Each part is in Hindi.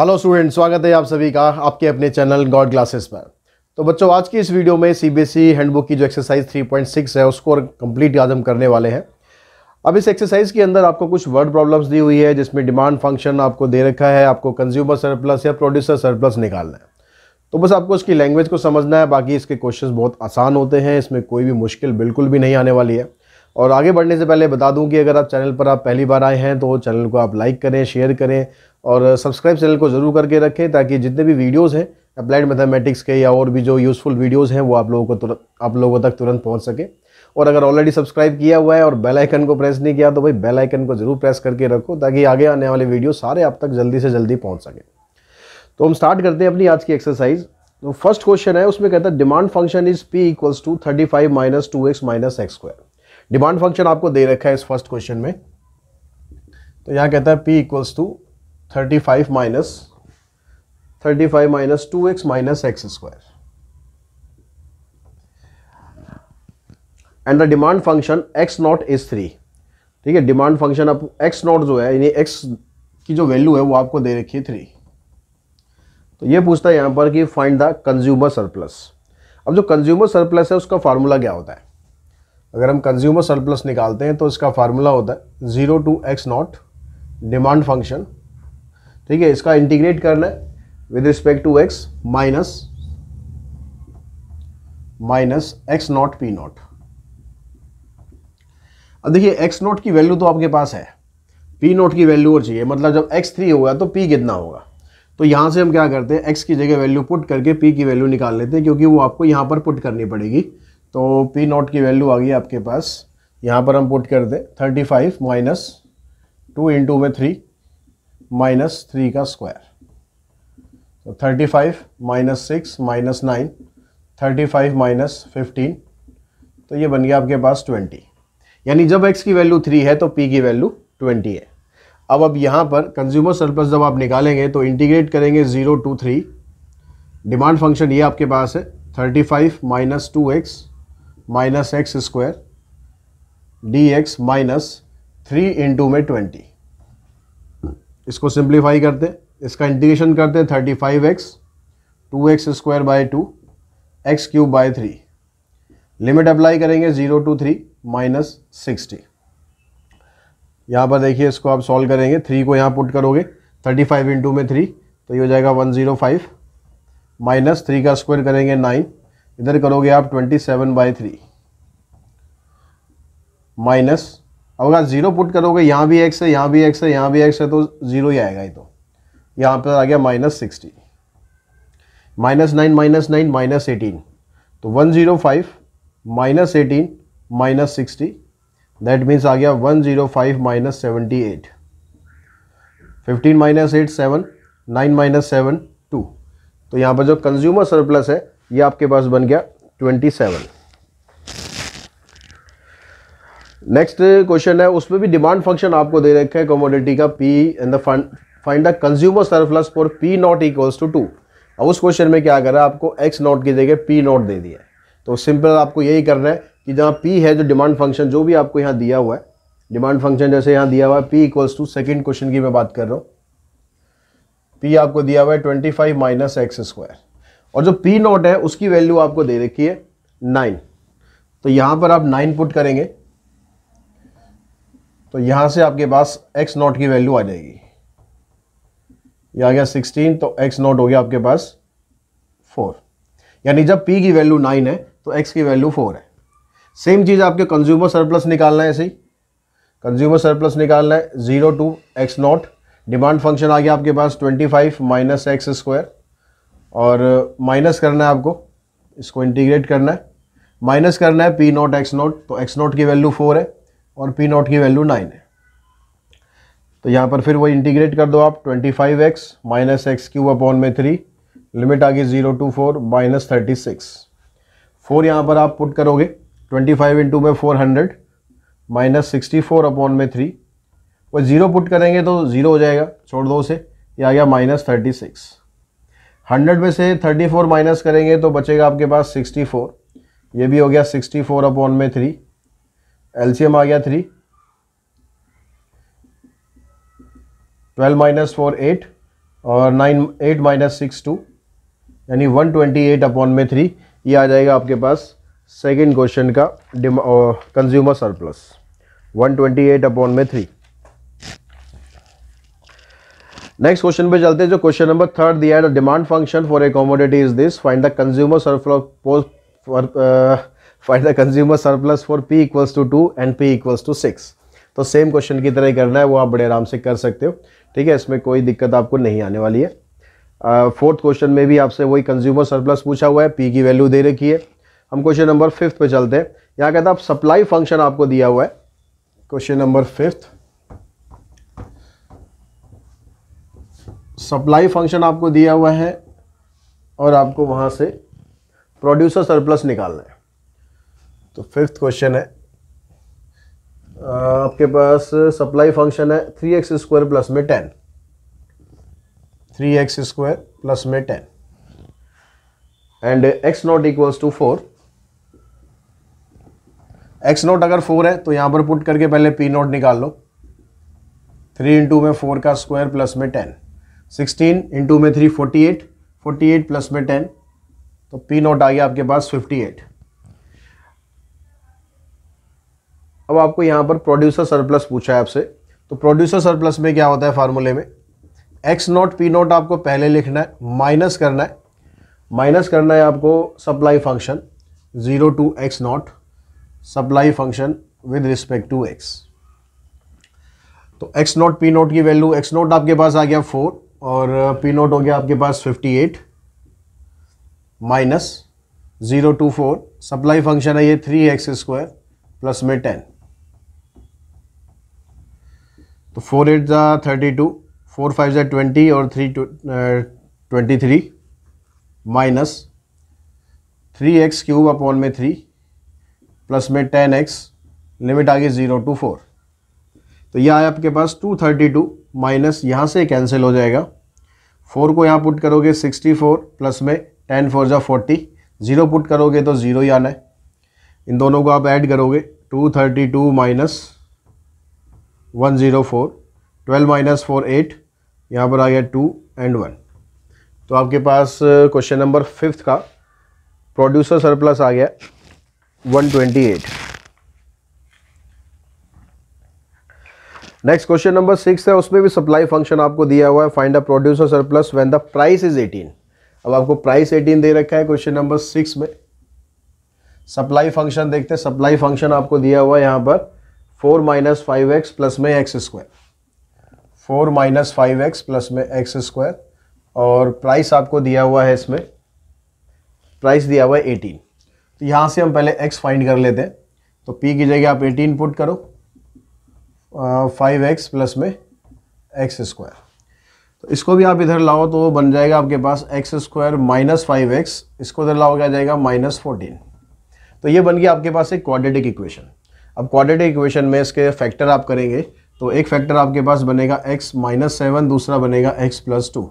हेलो स्टूडेंट स्वागत है आप सभी का आपके अपने चैनल गॉड क्लासेस पर तो बच्चों आज की इस वीडियो में सीबीएसई हैंडबुक e की जो एक्सरसाइज 3.6 है उसको और कंप्लीट याद हम करने वाले हैं अब इस एक्सरसाइज के अंदर आपको कुछ वर्ड प्रॉब्लम्स दी हुई है जिसमें डिमांड फंक्शन आपको दे रखा है आपको कंज्यूमर सरप्लस या प्रोड्यूसर सरप्लस निकालना है तो बस आपको उसकी लैंग्वेज को समझना है बाकी इसके क्वेश्चन बहुत आसान होते हैं इसमें कोई भी मुश्किल बिल्कुल भी नहीं आने वाली है और आगे बढ़ने से पहले बता दूं कि अगर आप चैनल पर आप पहली बार आए हैं तो चैनल को आप लाइक करें शेयर करें और सब्सक्राइब चैनल को ज़रूर करके रखें ताकि जितने भी वीडियोज़ हैं अप्लाइड मैथमेटिक्स के या और भी जो यूज़फुल वीडियोज़ हैं वो आप लोगों को तुरंत आप लोगों तक तुरंत पहुँच सके और अगर ऑलरेडी सब्सक्राइब किया हुआ है और बेल आइकन को प्रेस नहीं किया तो भाई बेल आइकन को ज़रूर प्रेस करके रखो ताकि आगे आने वाले वीडियो सारे आप तक जल्दी से जल्दी पहुँच सकें तो हम स्टार्ट करते हैं अपनी आज की एक्सरसाइज तो फर्स्ट क्वेश्चन है उसमें कहता है demand function is P equals to thirty five minus two X minus X square demand function आपको दे रखा है इस फर्स्ट क्वेश्चन में तो यहाँ कहता है P equals to thirty five minus thirty five minus two X minus X square and the demand function X not is three ठीक है डिमांड फंक्शन आप एक्स नॉट जो है यानी एक्स की जो वैल्यू है वो आपको दे रखी है थ्री तो ये पूछता है यहाँ पर कि फाइंड द कंज्यूमर सरप्लस अब जो कंज्यूमर सरप्लस है उसका फार्मूला क्या होता है अगर हम कंज्यूमर सरप्लस निकालते हैं तो इसका फार्मूला होता है zero to x not demand function ठीक है इसका इंटीग्रेट करना है with respect to X minus minus X not P not अब देखिए एक्स नॉट की वैल्यू तो आपके पास है पी नॉट की वैल्यू और चाहिए मतलब जब एक्स थ्री होगा तो पी कितना होगा तो यहाँ से हम क्या करते हैं एक्स की जगह वैल्यू पुट करके पी की वैल्यू निकाल लेते हैं क्योंकि वो आपको यहाँ पर पुट करनी पड़ेगी तो पी नॉट की वैल्यू आ गई आपके पास यहाँ पर हम पुट कर दें thirty five minus two into में थ्री माइनस थ्री का स्क्वायर तो thirty five minus six minus nine thirty five minus fifteen तो ये बन गया आपके पास ट्वेंटी यानी जब x की वैल्यू थ्री है तो p की वैल्यू ट्वेंटी है अब अब यहाँ पर कंज्यूमर सरप्लस जब आप निकालेंगे तो इंटीग्रेट करेंगे zero to three demand function ये आपके पास है thirty five minus two X minus X square D X minus three into में ट्वेंटी इसको सिंप्लीफाई करते इसका इंटीग्रेशन करते हैं thirty five X two X square by two X cube by three limit apply करेंगे zero to three minus sixty यहाँ पर देखिए इसको आप सॉल्व करेंगे थ्री को यहाँ पुट करोगे थर्टी फाइव इंटू में थ्री तो ये हो जाएगा one zero five minus three का स्क्वायर करेंगे नाइन इधर करोगे आप twenty seven by three minus अब अगर ज़ीरो पुट करोगे यहाँ भी एक्स है यहाँ भी एक्स है यहाँ भी एक्स है तो ज़ीरो ही आएगा ये तो यहाँ पर आ गया minus sixty minus nine minus nine minus eighteen तो one zero five minus eighteen minus sixty that means आ गया one zero five minus seventy eight fifteen minus eight seven nine minus seven two तो यहाँ पर जो कंज्यूमर सरप्लस है ये आपके पास बन गया ट्वेंटी सेवन नेक्स्ट क्वेश्चन है उसमें भी डिमांड फंक्शन आपको दे रखा है कमोडिटी का P in the find the consumer surplus for P not equals to two अब उस क्वेश्चन में क्या कर रहा है आपको एक्स नॉट की जगह पी नॉट दे दिया तो सिंपल आपको यही करना है कि जहाँ पी है जो डिमांड फंक्शन जो भी आपको यहाँ दिया हुआ है डिमांड फंक्शन जैसे यहाँ दिया हुआ है P equals to second question की मैं बात कर रहा हूँ पी आपको दिया हुआ है twenty five minus X square और जो पी नोट है उसकी वैल्यू आपको दे रखी है नाइन तो यहां पर आप नाइन पुट करेंगे तो यहां से आपके पास एक्स नॉट की वैल्यू आ जाएगी ये आ गया सिक्सटीन तो एक्स नॉट हो गया आपके पास फोर यानी जब पी की वैल्यू नाइन है तो एक्स की वैल्यू फोर है सेम चीज़ आपके कंज्यूमर सरप्लस निकालना है ऐसे ही कंज्यूमर सरप्लस निकालना है zero to x not demand function आ गया आपके पास twenty five minus X square और माइनस करना है आपको इसको इंटीग्रेट करना है माइनस करना है पी नॉट एक्स नॉट तो एक्स नॉट की वैल्यू फोर है और पी नॉट की वैल्यू नाइन है तो यहाँ पर फिर वही इंटीग्रेट कर दो आप twenty five x minus x cube upon में थ्री लिमिट आ गई zero to four minus thirty six four यहाँ पर आप पुट करोगे ट्वेंटी फाइव इंटू में four hundred minus sixty four upon में थ्री वो ज़ीरो पुट करेंगे तो ज़ीरो हो जाएगा छोड़ दो उसे या आ गया माइनस थर्टी सिक्स हंड्रेड में से थर्टी फोर माइनस करेंगे तो बचेगा आपके पास सिक्सटी फोर ये भी हो गया सिक्सटी फोर अपॉन में थ्री एलसीएम आ गया three twelve minus four eight और nine eight minus six two यानी वन ट्वेंटी एट अपॉन में थ्री ये आ जाएगा आपके पास सेकेंड क्वेश्चन का consumer surplus one twenty eight upon में थ्री नेक्स्ट क्वेश्चन पे चलते हैं जो क्वेश्चन नंबर थर्ड दिया है demand function for a commodity is this find the consumer surplus find the consumer surplus for P equals to two and P equals to six तो सेम क्वेश्चन की तरह ही करना है वो आप बड़े आराम से कर सकते हो ठीक है इसमें कोई दिक्कत आपको नहीं आने वाली है फोर्थ uh, क्वेश्चन में भी आपसे वही कंज्यूमर सरप्लस पूछा हुआ है पी की वैल्यू दे रखी है हम क्वेश्चन नंबर फिफ्थ पे चलते हैं यहाँ कहता है सप्लाई फंक्शन आपको दिया हुआ है question number fifth supply function आपको दिया हुआ है और आपको वहाँ से प्रोड्यूसर सरप्लस निकालना है तो फिफ्थ क्वेश्चन है आपके पास सप्लाई फंक्शन है थ्री एक्स स्क्वायर प्लस में ten three x square plus में ten and x naught equals to four x naught अगर फोर है तो यहाँ पर पुट करके पहले पी नॉट निकाल लो थ्री इंटू में फोर का स्क्वायर प्लस में टेन सिक्सटीन इंटू में three forty eight forty eight plus में टेन तो पी नोट आ गया आपके पास फिफ्टी एट अब आपको यहाँ पर प्रोड्यूसर सरप्लस पूछा है आपसे तो प्रोड्यूसर सरप्लस में क्या होता है फार्मूले में एक्स नोट पी नोट आपको पहले लिखना है माइनस करना है माइनस करना है आपको supply function zero to x naught supply function with respect to x तो एक्स नॉट पी नॉट की वैल्यू एक्स नॉट आपके पास आ गया फोर और पी नोट हो गया आपके पास 58 minus zero to four supply function है ये थ्री एक्स स्क्वायर प्लस में टेन तो फोर एट ज़ा थर्टी टू फोर फाइव ज़ा ट्वेंटी और three twenty three minus three x cube upon में थ्री प्लस में टेन एक्स लिमिट आ गई ज़ीरो टू फोर तो यह आया आपके पास टू थर्टी टू माइनस यहाँ से कैंसिल हो जाएगा फोर को यहाँ पुट करोगे सिक्सटी फोर प्लस में टेन फोर जो फोर्टी ज़ीरो पुट करोगे तो ज़ीरो ही आना है इन दोनों को आप ऐड करोगे two thirty two minus one zero four twelve minus four eight यहाँ पर आ गया टू एंड वन तो आपके पास क्वेश्चन नंबर फिफ्थ का प्रोड्यूसर सरप्लस आ गया one twenty eight next question number six है उसमें भी सप्लाई फंक्शन आपको दिया हुआ है find the producer surplus when the price is eighteen अब आपको प्राइस एटीन दे रखा है क्वेश्चन नंबर सिक्स में सप्लाई फंक्शन देखते हैं सप्लाई फंक्शन आपको दिया हुआ है यहाँ पर four minus five x plus में x square four minus five x plus में एक्स स्क्वायर और प्राइस आपको दिया हुआ है इसमें प्राइस दिया हुआ है एटीन तो यहाँ से हम पहले एक्स फाइंड कर लेते हैं तो पी की जगह आप एटीन पुट करो फाइव एक्स प्लस में एक्स स्क्वायर तो इसको भी आप इधर लाओ तो बन जाएगा आपके पास x square minus five x इसको इधर लाओ क्या जाएगा माइनस फोर्टीन तो ये बन गया आपके पास एक क्वाड्रेटिक इक्वेशन अब क्वाड्रेटिक इक्वेशन में इसके फैक्टर आप करेंगे तो एक फैक्टर आपके पास बनेगा x माइनस सेवन दूसरा बनेगा x प्लस टू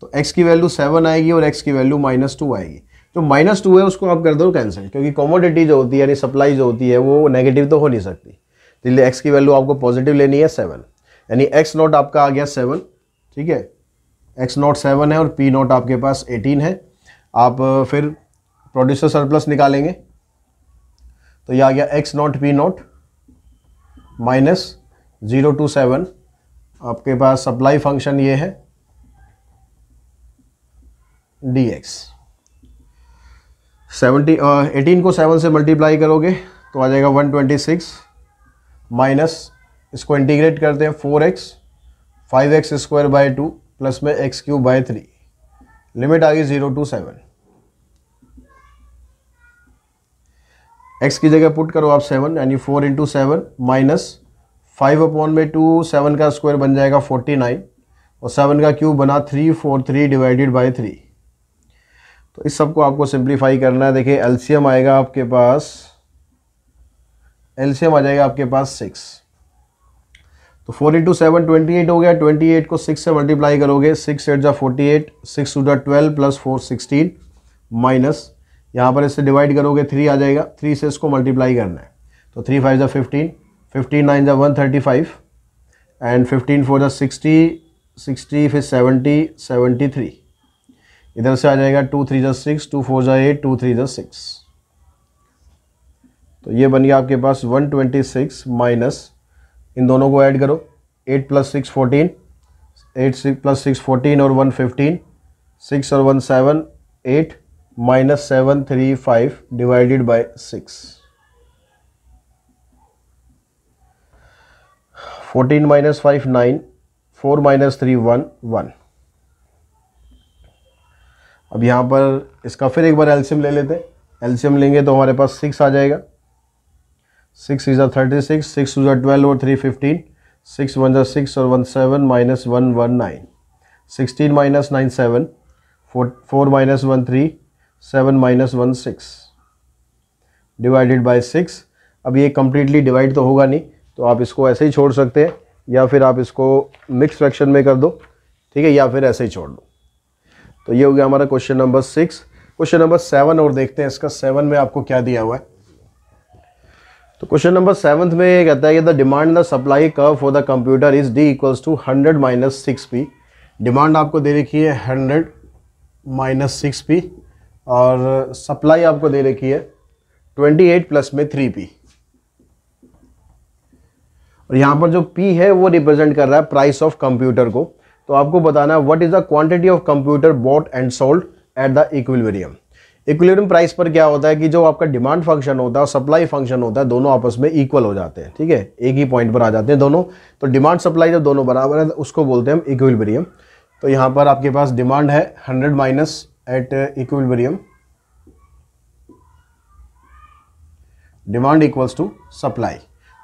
तो x की वैल्यू सेवन आएगी और x की वैल्यू माइनस टू आएगी जो माइनस टू है उसको आप कर दो कैंसिल क्योंकि कॉमोडिटी जो होती है यानी सप्लाई जो होती है वो नेगेटिव तो हो नहीं सकती तो एक्स की वैल्यू आपको पॉजिटिव लेनी है सेवन यानी एक्स नॉट आपका आ गया सेवन ठीक है एक्स नॉट सेवन है और पी नॉट आपके पास एटीन है आप फिर प्रोड्यूसर सरप्लस निकालेंगे तो ये आ गया x not P naught minus zero to seven आपके पास सप्लाई फंक्शन ये है डी एक्स सेवेंटी एटीन को सेवन से मल्टीप्लाई करोगे तो आ जाएगा वन ट्वेंटी सिक्स माइनस इसको इंटीग्रेट करते हैं four x five x square by two plus में x cube by three limit आ गई जीरो टू सेवन एक्स की जगह पुट करो आप सेवन यानी four into seven minus five upon में टू सेवन का स्क्वायर बन जाएगा फोर्टी नाइन और सेवन का क्यूब बना three four three divided by three तो इस सबको आपको सिंप्लीफाई करना है देखिए एलसीएम आएगा आपके पास एलसीएम आ जाएगा आपके पास सिक्स तो four into seven twenty eight हो गया ट्वेंटी एट को सिक्स से मल्टीप्लाई करोगे सिक्स एट जा फोर्टी एट सिक्स टू जा twelve plus four sixteen minus यहाँ पर इससे डिवाइड करोगे थ्री आ जाएगा थ्री से इसको मल्टीप्लाई करना है तो थ्री फाइव जा फिफ्टीन फिफ्टीन नाइन जा one thirty five and fifteen four जा सिक्सटी सिक्सटी फिर सेवेंटी सेवेंटी थ्री इधर से आ जाएगा टू थ्री जा सिक्स टू फोर जा एट टू थ्री जा सिक्स तो ये बन गया आपके पास 126 ट्वेंटी सिक्स माइनस इन दोनों को ऐड करो 8 plus six fourteen eight six plus six fourteen और 115 सिक्स और one seven eight minus seven three five divided by six fourteen minus five nine four minus three one one अब यहाँ पर इसका फिर एक बार एल्शियम ले लेते हैं एल्शियम लेंगे तो हमारे पास सिक्स आ जाएगा six are thirty six six two are twelve और थ्री फिफ्टीन सिक्स वन जर सिक्स और one seven minus one one nine sixteen minus nine seven four four minus one three seven minus one six divided by six अब ये कम्प्लीटली डिवाइड तो होगा नहीं तो आप इसको ऐसे ही छोड़ सकते हैं या फिर आप इसको मिक्स फ्रैक्शन में कर दो ठीक है या फिर ऐसे ही छोड़ दो तो ये हो गया हमारा question number six question number seven और देखते हैं इसका सेवन में आपको क्या दिया हुआ है तो क्वेश्चन नंबर सेवन्थ में ये कहता है कि the demand the supply curve for the computer is D equals to hundred minus six P demand आपको दे रखी है हंड्रेड माइनस सिक्स पी और सप्लाई आपको दे रखी है ट्वेंटी एट प्लस में थ्री पी और यहाँ पर जो पी है वो रिप्रेजेंट कर रहा है प्राइस ऑफ कंप्यूटर को तो आपको बताना है what is the quantity of computer bought and sold at the equilibrium equilibrium price पर क्या होता है कि जो आपका डिमांड फंक्शन होता है और सप्लाई फंक्शन होता है दोनों आपस में इक्वल हो जाते हैं ठीक है एक ही पॉइंट पर आ जाते हैं दोनों तो डिमांड सप्लाई जब दोनों बराबर है तो उसको बोलते हैं हम इक्विलिब्रियम तो यहाँ पर आपके पास डिमांड है hundred minus eight equilibrium demand equals to supply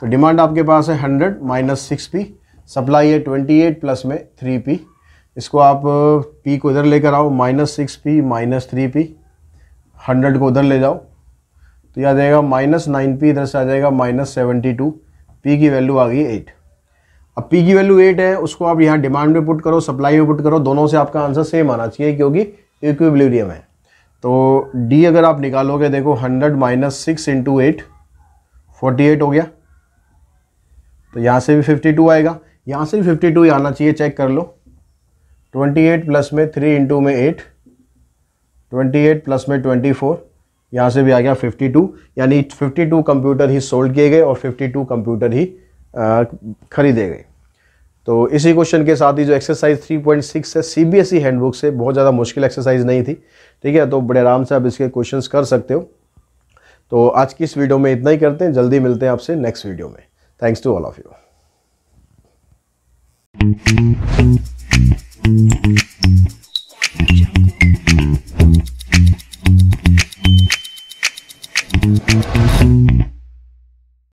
तो डिमांड आपके पास है hundred minus six P supply है ट्वेंटी एट प्लस में थ्री पी इसको आप पी को इधर लेकर आओ minus six P minus three P hundred को उधर ले जाओ तो यह आ जाएगा माइनस नाइन पी इधर से आ जाएगा माइनस सेवेंटी टू पी की वैल्यू आ गई एट अब पी की वैल्यू एट है उसको आप यहाँ डिमांड में पुट करो सप्लाई में पुट करो दोनों से आपका आंसर सेम आना चाहिए क्योंकि इक्विबलीरियम है तो डी अगर आप निकालोगे देखो hundred minus six into eight forty eight हो गया तो यहाँ से भी फिफ्टी टू आएगा यहाँ से भी फिफ्टी टू आना चाहिए चेक कर लो ट्वेंटी एट प्लस में थ्री इंटू में एट ट्वेंटी एट प्लस में ट्वेंटी फोर यहाँ से भी आ गया फिफ्टी टू यानी फिफ्टी टू कंप्यूटर ही सोल्ड किए गए और फिफ्टी टू कंप्यूटर ही खरीदे गए तो इसी क्वेश्चन के साथ ही जो एक्सरसाइज 3.6 है सीबीएसई हैंडबुक e से बहुत ज़्यादा मुश्किल एक्सरसाइज नहीं थी ठीक है तो बड़े आराम से आप इसके क्वेश्चंस कर सकते हो तो आज की इस वीडियो में इतना ही करते हैं जल्दी मिलते हैं आपसे नेक्स्ट वीडियो में thanks to all of you